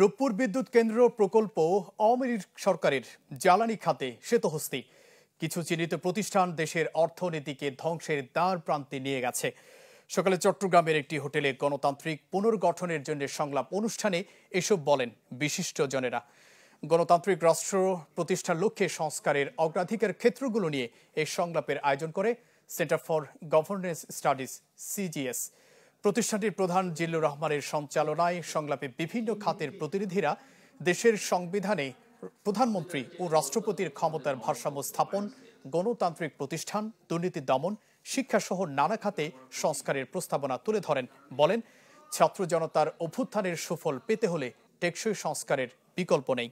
রূপপুর বিদ্যুৎ কেন্দ্র প্রকল্প আওয়ামী লীগ সরকারের জ্বালানি খাতে শ্বেতহস্তি কিছু চিহ্নিত প্রতিষ্ঠান দেশের অর্থনীতিকে ধ্বংসের দ্বার প্রান্তে নিয়ে গেছে সকালে চট্টগ্রামের একটি হোটেলে গণতান্ত্রিক পুনর্গঠনের জন্য সংলাপ অনুষ্ঠানে এসব বলেন বিশিষ্ট জনেরা গণতান্ত্রিক রাষ্ট্র প্রতিষ্ঠার লক্ষ্যে সংস্কারের অগ্রাধিকার ক্ষেত্রগুলো নিয়ে এই সংলাপের আয়োজন করে centre for governance studies CGS প্রতিষ্ঠানটির প্রধান জিল্লুর রহমানের সঞ্চালনায় সংলাপে বিভিন্ন খাতের প্রতিনিধিরা দেশের সংবিধানে প্রধানমন্ত্রী ও রাষ্ট্রপতির ক্ষমতার ভারসাম্য স্থাপন গণতান্ত্রিক প্রতিষ্ঠান দুর্নীতি দমন শিক্ষাসহ নানা খাতে সংস্কারের প্রস্তাবনা তুলে ধরেন বলেন ছাত্র জনতার অভ্যুত্থানের সুফল পেতে হলে টেকসই সংস্কারের বিকল্প নেই